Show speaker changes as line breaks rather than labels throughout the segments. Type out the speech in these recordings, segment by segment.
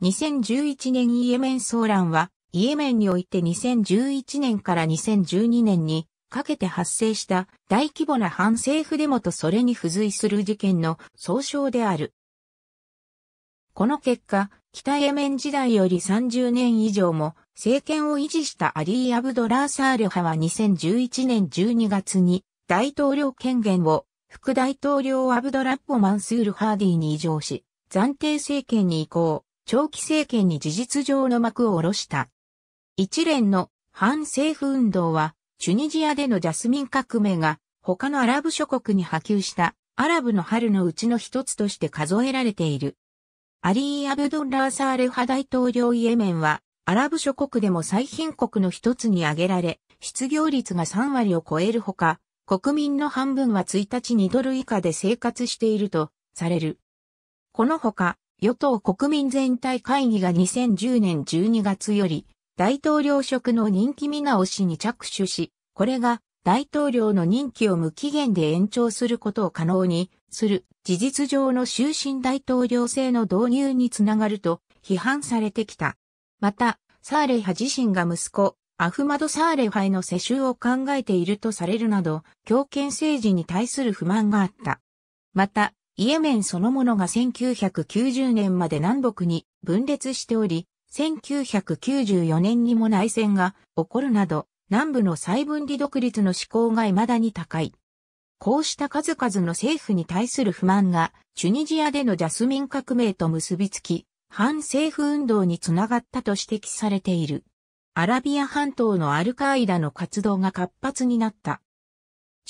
2011年イエメン騒乱は、イエメンにおいて2011年から2012年にかけて発生した大規模な反政府デモとそれに付随する事件の総称である。この結果、北イエメン時代より30年以上も政権を維持したアリー・アブドラー・サール派は2011年12月に大統領権限を副大統領アブドラッポ・マンスール・ハーディに移譲し、暫定政権に移行。長期政権に事実上の幕を下ろした。一連の反政府運動は、チュニジアでのジャスミン革命が他のアラブ諸国に波及したアラブの春のうちの一つとして数えられている。アリー・アブドンラー・サーレァ。大統領イエメンはアラブ諸国でも最貧国の一つに挙げられ、失業率が3割を超えるほか、国民の半分は1日2ドル以下で生活しているとされる。このほか、与党国民全体会議が2010年12月より、大統領職の任期見直しに着手し、これが大統領の任期を無期限で延長することを可能にする事実上の終身大統領制の導入につながると批判されてきた。また、サーレ派自身が息子、アフマド・サーレ派への世襲を考えているとされるなど、強権政治に対する不満があった。また、イエメンそのものが1990年まで南北に分裂しており、1994年にも内戦が起こるなど、南部の再分離独立の志向が未だに高い。こうした数々の政府に対する不満が、チュニジアでのジャスミン革命と結びつき、反政府運動につながったと指摘されている。アラビア半島のアルカーイダの活動が活発になった。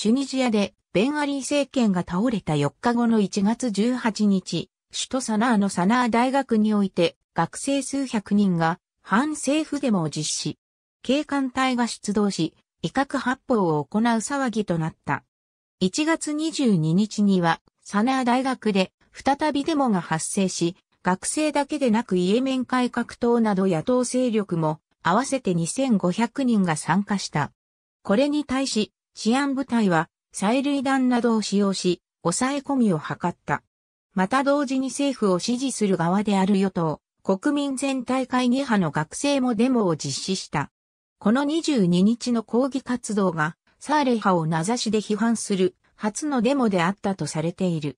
チュニジアでベンアリー政権が倒れた4日後の1月18日、首都サナーのサナー大学において学生数百人が反政府デモを実施。警官隊が出動し、威嚇発砲を行う騒ぎとなった。1月22日にはサナー大学で再びデモが発生し、学生だけでなくイエメン改革党など野党勢力も合わせて2500人が参加した。これに対し治安部隊は催涙弾などを使用し、抑え込みを図った。また同時に政府を支持する側である与党、国民全体会議派の学生もデモを実施した。この22日の抗議活動が、サーレ派を名指しで批判する初のデモであったとされている。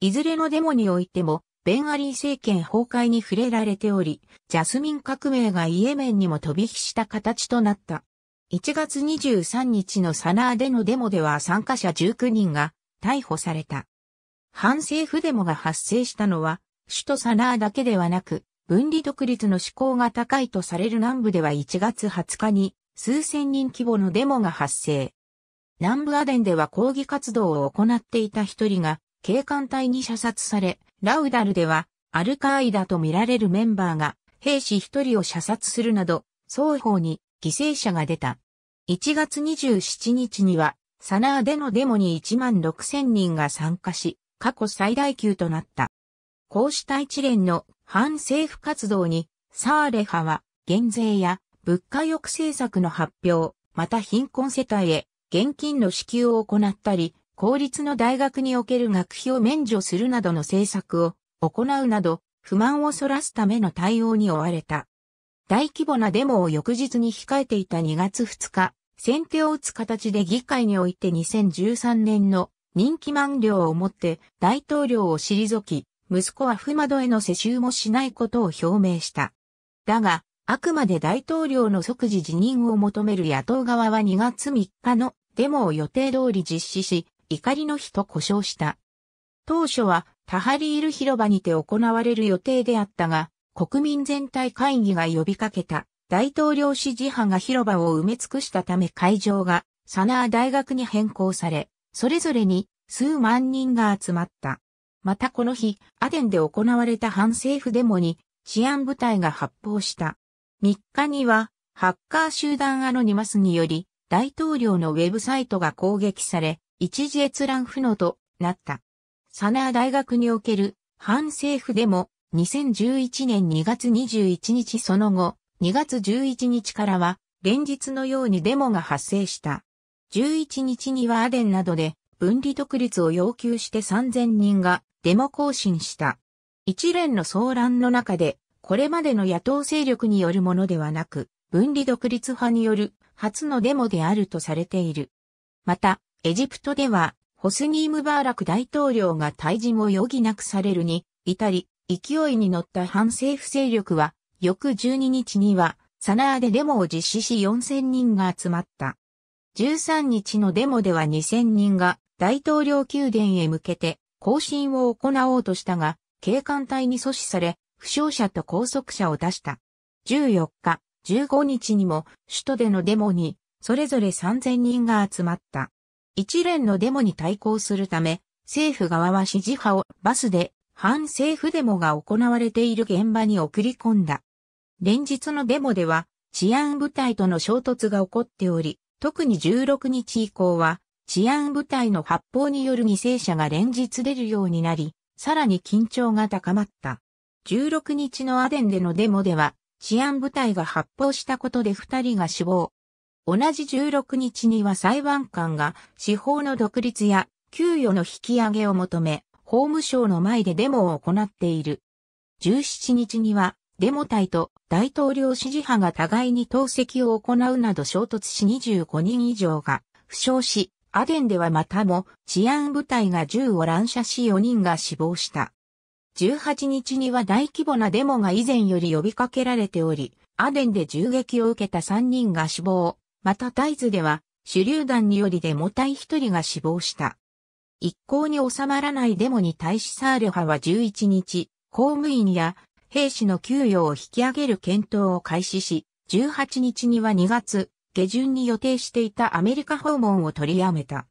いずれのデモにおいても、ベンアリー政権崩壊に触れられており、ジャスミン革命がイエメンにも飛び火した形となった。1月23日のサナーでのデモでは参加者19人が逮捕された。反政府デモが発生したのは、首都サナーだけではなく、分離独立の志向が高いとされる南部では1月20日に数千人規模のデモが発生。南部アデンでは抗議活動を行っていた一人が警官隊に射殺され、ラウダルではアルカーイダと見られるメンバーが兵士一人を射殺するなど、双方に犠牲者が出た。1月27日には、サナーでのデモに1万6000人が参加し、過去最大級となった。こうした一連の反政府活動に、サーレ派は減税や物価抑制策の発表、また貧困世帯へ現金の支給を行ったり、公立の大学における学費を免除するなどの政策を行うなど、不満を逸らすための対応に追われた。大規模なデモを翌日に控えていた2月2日、先手を打つ形で議会において2013年の人気満了をもって大統領を退き、息子はフマドへの世襲もしないことを表明した。だが、あくまで大統領の即時辞任を求める野党側は2月3日のデモを予定通り実施し、怒りの日と呼称した。当初はタハリール広場にて行われる予定であったが、国民全体会議が呼びかけた大統領支持派が広場を埋め尽くしたため会場がサナー大学に変更され、それぞれに数万人が集まった。またこの日、アデンで行われた反政府デモに治安部隊が発砲した。3日には、ハッカー集団アノニマスにより、大統領のウェブサイトが攻撃され、一時閲覧不能となった。サナー大学における反政府デモ2011年2月21日その後、2月11日からは、連日のようにデモが発生した。11日にはアデンなどで、分離独立を要求して3000人がデモ行進した。一連の騒乱の中で、これまでの野党勢力によるものではなく、分離独立派による初のデモであるとされている。また、エジプトでは、ホスニー・ムバーラク大統領が退陣を余儀なくされるに、至り、勢いに乗った反政府勢力は、翌12日には、サナーでデモを実施し4000人が集まった。13日のデモでは2000人が大統領宮殿へ向けて行進を行おうとしたが、警官隊に阻止され、負傷者と拘束者を出した。14日、15日にも首都でのデモに、それぞれ3000人が集まった。一連のデモに対抗するため、政府側は支持派をバスで反政府デモが行われている現場に送り込んだ。連日のデモでは治安部隊との衝突が起こっており、特に16日以降は治安部隊の発砲による犠牲者が連日出るようになり、さらに緊張が高まった。16日のアデンでのデモでは治安部隊が発砲したことで2人が死亡。同じ16日には裁判官が司法の独立や給与の引き上げを求め、法務省の前でデモを行っている。17日には、デモ隊と大統領支持派が互いに投石を行うなど衝突し25人以上が負傷し、アデンではまたも治安部隊が銃を乱射し4人が死亡した。18日には大規模なデモが以前より呼びかけられており、アデンで銃撃を受けた3人が死亡、またタイズでは手榴弾によりデモ隊1人が死亡した。一向に収まらないデモに対しサール派は11日、公務員や兵士の給与を引き上げる検討を開始し、18日には2月下旬に予定していたアメリカ訪問を取りやめた。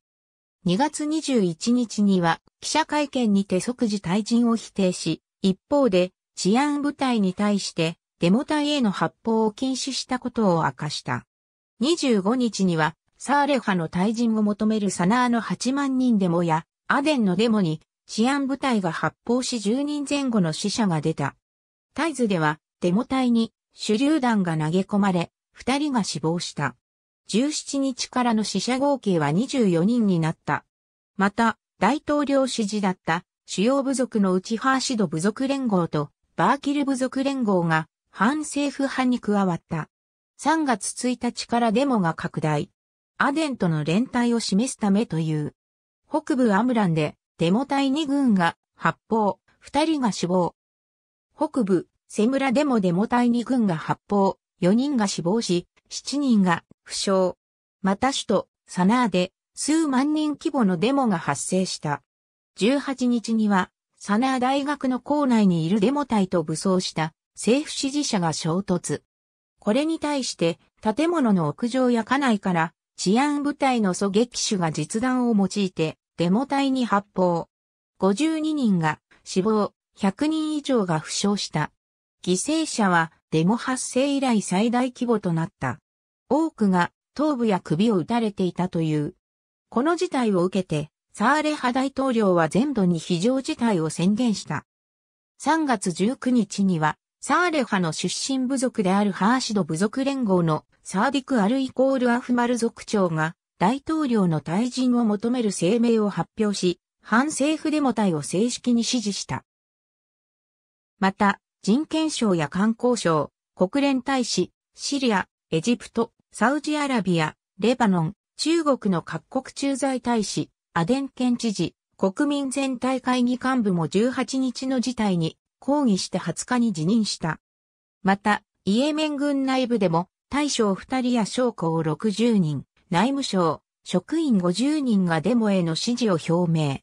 2月21日には記者会見にて即時退陣を否定し、一方で治安部隊に対してデモ隊への発砲を禁止したことを明かした。25日にはサーレ派の退陣を求めるサナーの8万人デモや、アデンのデモに、治安部隊が発砲し10人前後の死者が出た。タイズでは、デモ隊に手榴弾が投げ込まれ、2人が死亡した。17日からの死者合計は24人になった。また、大統領支持だった主要部族のうちハーシド部族連合とバーキル部族連合が反政府派に加わった。3月1日からデモが拡大。アデンとの連帯を示すためという。北部アムランで、デモ隊2軍が発砲、2人が死亡。北部、セムラでもデモ隊2軍が発砲、4人が死亡し、7人が負傷。また首都、サナーで、数万人規模のデモが発生した。18日には、サナー大学の校内にいるデモ隊と武装した政府支持者が衝突。これに対して、建物の屋上や家内から治安部隊の狙撃手が実弾を用いて、デモ隊に発砲。52人が死亡、100人以上が負傷した。犠牲者はデモ発生以来最大規模となった。多くが頭部や首を撃たれていたという。この事態を受けて、サーレ派大統領は全土に非常事態を宣言した。3月19日には、サーレ派の出身部族であるハーシド部族連合のサーディク・アルイコール・アフマル族長が大統領の退陣を求める声明を発表し、反政府デモ隊を正式に支持した。また、人権省や観光省、国連大使、シリア、エジプト、サウジアラビア、レバノン、中国の各国駐在大使、アデン県知事、国民全体会議幹部も18日の事態に抗議して20日に辞任した。また、イエメン軍内部でも、大将2人や将校60人、内務省、職員50人がデモへの支持を表明。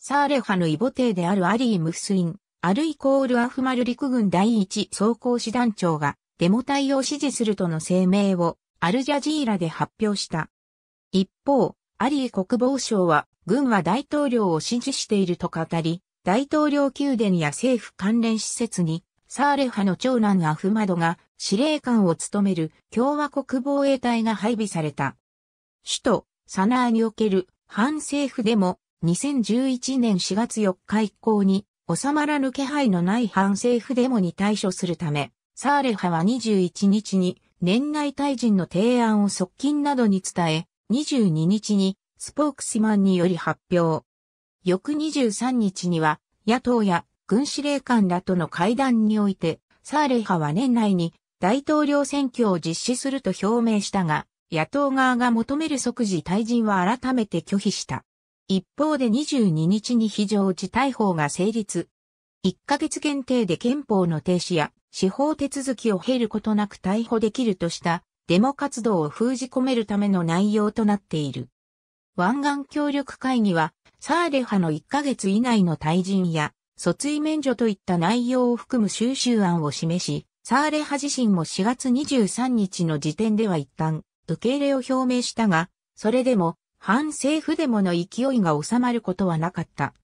サーレハの異母帝であるアリー・ムフスイン、アルイコール・アフマル陸軍第一総甲師団長が、デモ隊を支持するとの声明を、アルジャジーラで発表した。一方、アリー国防省は、軍は大統領を支持していると語り、大統領宮殿や政府関連施設に、サーレ派の長男アフマドが司令官を務める共和国防衛隊が配備された。首都、サナーにおける反政府でも2011年4月4日以降に収まらぬ気配のない反政府デモに対処するため、サーレ派は21日に年内退陣の提案を側近などに伝え、22日にスポークスマンにより発表。翌23日には、野党や軍司令官らとの会談において、サーレ派は年内に大統領選挙を実施すると表明したが、野党側が求める即時退陣は改めて拒否した。一方で22日に非常事態法が成立。1ヶ月限定で憲法の停止や司法手続きを経ることなく逮捕できるとしたデモ活動を封じ込めるための内容となっている。湾岸協力会議はサーレ派の1ヶ月以内の退陣や、訴追免除といった内容を含む収集案を示し、サーレ派自身も4月23日の時点では一旦、受け入れを表明したが、それでも、反政府デモの勢いが収まることはなかった。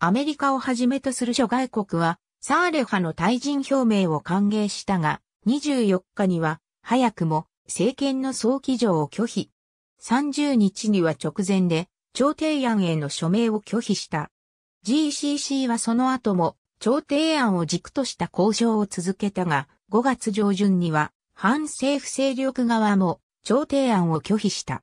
アメリカをはじめとする諸外国は、サーレ派の退陣表明を歓迎したが、24日には、早くも、政権の早期上を拒否。30日には直前で、調停案への署名を拒否した。GCC はその後も調停案を軸とした交渉を続けたが、5月上旬には反政府勢力側も調停案を拒否した。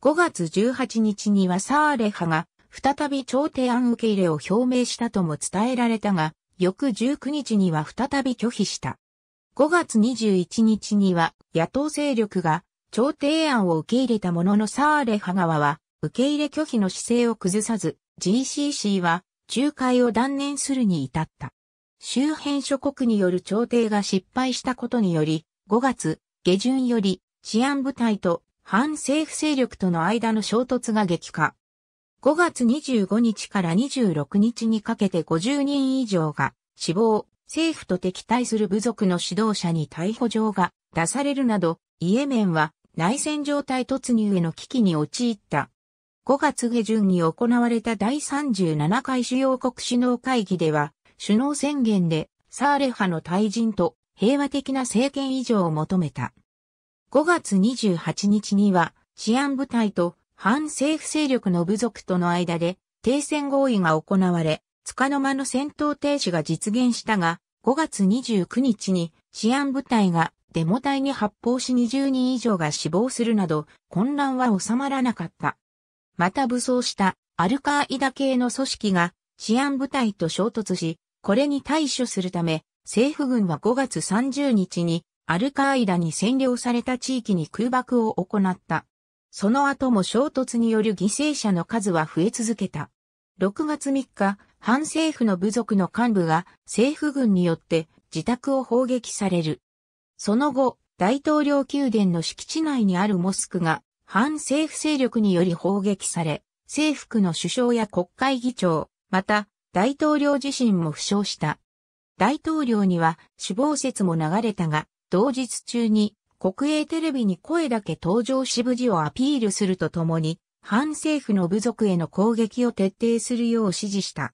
5月18日にはサーレ派が再び調停案受け入れを表明したとも伝えられたが、翌19日には再び拒否した。5月21日には野党勢力が調停案を受け入れたもののサーレ派側は受け入れ拒否の姿勢を崩さず、GCC は仲介を断念するに至った。周辺諸国による調停が失敗したことにより、5月下旬より治安部隊と反政府勢力との間の衝突が激化。5月25日から26日にかけて50人以上が死亡、政府と敵対する部族の指導者に逮捕状が出されるなど、イエメンは内戦状態突入への危機に陥った。5月下旬に行われた第37回主要国首脳会議では、首脳宣言で、サーレ派の退陣と平和的な政権移譲を求めた。5月28日には、治安部隊と反政府勢力の部族との間で停戦合意が行われ、束の間の戦闘停止が実現したが、5月29日に治安部隊がデモ隊に発砲し20人以上が死亡するなど混乱は収まらなかった。また武装したアルカーイダ系の組織が治安部隊と衝突し、これに対処するため、政府軍は5月30日にアルカーイダに占領された地域に空爆を行った。その後も衝突による犠牲者の数は増え続けた。6月3日、反政府の部族の幹部が政府軍によって自宅を砲撃される。その後、大統領宮殿の敷地内にあるモスクが反政府勢力により砲撃され、政府の首相や国会議長、また大統領自身も負傷した。大統領には死亡説も流れたが、同日中に国営テレビに声だけ登場し無事をアピールするとともに、反政府の部族への攻撃を徹底するよう指示した。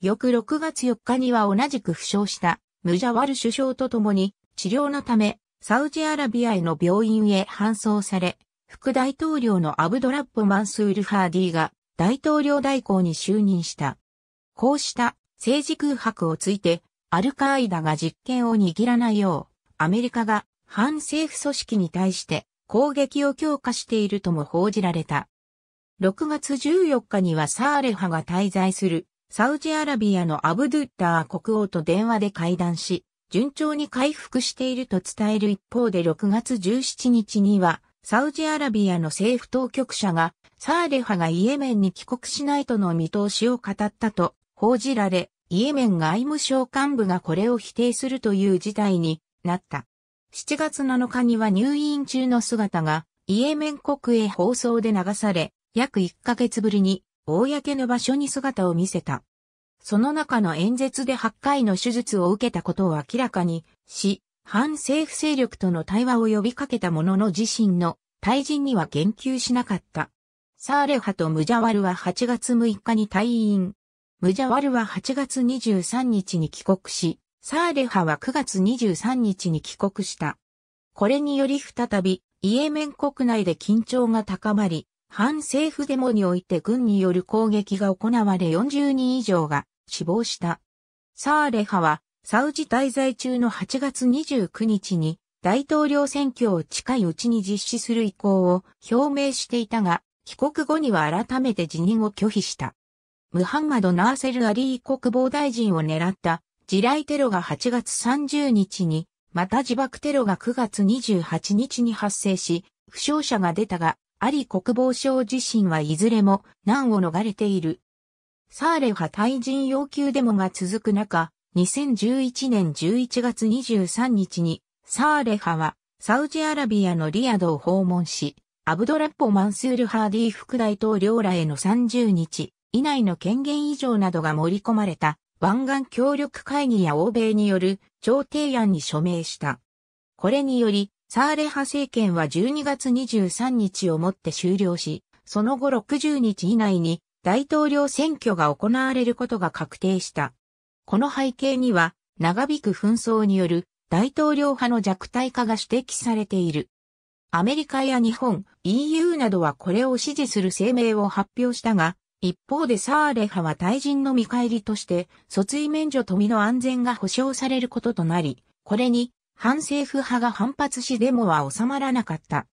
翌6月4日には同じく負傷したムジャワル首相とともに治療のためサウジアラビアへの病院へ搬送され、副大統領のアブドラップ・マンスール・ハーディが大統領代行に就任した。こうした政治空白をついて、アルカーイダが実権を握らないよう、アメリカが反政府組織に対して攻撃を強化しているとも報じられた。6月14日にはサーレ派が滞在するサウジアラビアのアブドゥッダー国王と電話で会談し、順調に回復していると伝える一方で6月17日にはサウジアラビアの政府当局者が、サーレハがイエメンに帰国しないとの見通しを語ったと報じられ、イエメン外務省幹部がこれを否定するという事態になった。7月7日には入院中の姿がイエメン国営放送で流され、約1ヶ月ぶりに公の場所に姿を見せた。その中の演説で8回の手術を受けたことを明らかにし、反政府勢力との対話を呼びかけたものの自身の退陣には言及しなかった。サーレ派とムジャワルは8月6日に退院。ムジャワルは8月23日に帰国し、サーレ派は9月23日に帰国した。これにより再び、イエメン国内で緊張が高まり、反政府デモにおいて軍による攻撃が行われ40人以上が死亡した。サーレ派はサウジ滞在中の8月29日に大統領選挙を近いうちに実施する意向を表明していたが、帰国後には改めて辞任を拒否した。ムハンマド・ナーセル・アリー国防大臣を狙った地雷テロが8月30日に、また自爆テロが9月28日に発生し、負傷者が出たが、アリ国防省自身はいずれも難を逃れている。サーレ派退陣要求デモが続く中、2011年11月23日に、サーレハは、サウジアラビアのリアドを訪問し、アブドラッポ・マンスール・ハーディ副大統領らへの30日以内の権限以上などが盛り込まれた湾岸協力会議や欧米による調停案に署名した。これにより、サーレハ政権は12月23日をもって終了し、その後60日以内に大統領選挙が行われることが確定した。この背景には、長引く紛争による大統領派の弱体化が指摘されている。アメリカや日本、EU などはこれを支持する声明を発表したが、一方でサーレ派は大臣の見返りとして、訴追免除と身の安全が保障されることとなり、これに反政府派が反発しデモは収まらなかった。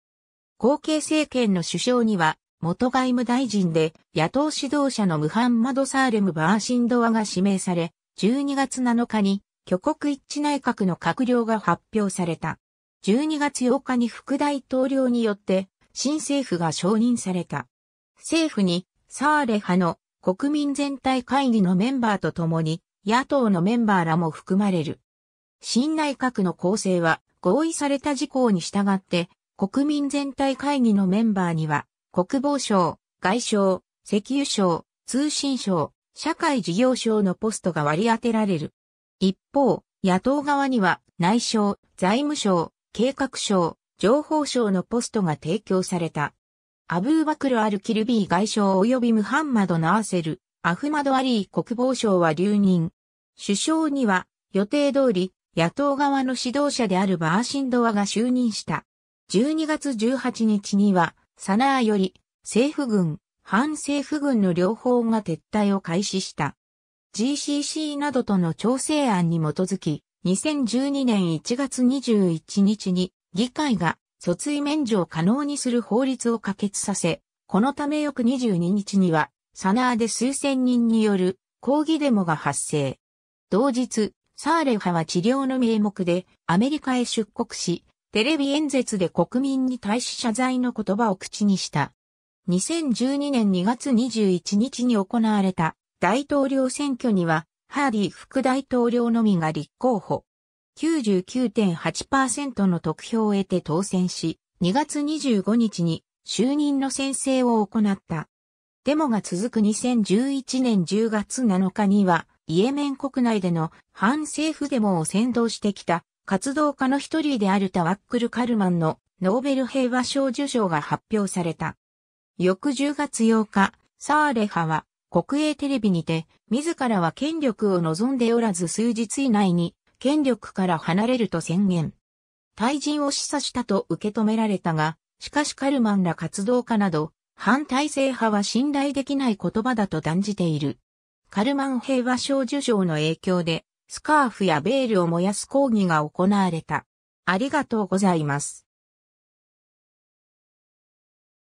後継政権の首相には、元外務大臣で野党指導者のムハンマド・サーレム・バーシンドワが指名され、12月7日に挙国一致内閣の閣僚が発表された。12月8日に副大統領によって新政府が承認された。政府にサーレ派の国民全体会議のメンバーと共に野党のメンバーらも含まれる。新内閣の構成は合意された事項に従って国民全体会議のメンバーには国防省、外省、石油省、通信省、社会事業省のポストが割り当てられる。一方、野党側には内相、財務省、計画省、情報省のポストが提供された。アブーバクル・アル・キルビー外相及びムハンマド・ナーセル、アフマド・アリー国防省は留任。首相には予定通り野党側の指導者であるバーシンドアが就任した。12月18日にはサナーより政府軍、反政府軍の両方が撤退を開始した。GCC などとの調整案に基づき、2012年1月21日に議会が訴追免除を可能にする法律を可決させ、このため翌22日には、サナーで数千人による抗議デモが発生。同日、サーレ派は治療の名目でアメリカへ出国し、テレビ演説で国民に対し謝罪の言葉を口にした。2012年2月21日に行われた大統領選挙には、ハーデー副大統領のみが立候補。99.8%の得票を得て当選し、2月25日に就任の宣誓を行った。デモが続く2011年10月7日には、イエメン国内での反政府デモを先導してきた活動家の一人であるタワックル・カルマンのノーベル平和賞受賞が発表された。翌10月8日、サーレ派は国営テレビにて自らは権力を望んでおらず数日以内に権力から離れると宣言。退陣を示唆したと受け止められたが、しかしカルマンら活動家など反体制派は信頼できない言葉だと断じている。カルマン平和賞受賞の影響でスカーフやベールを燃やす抗議が行われた。ありがとうございます。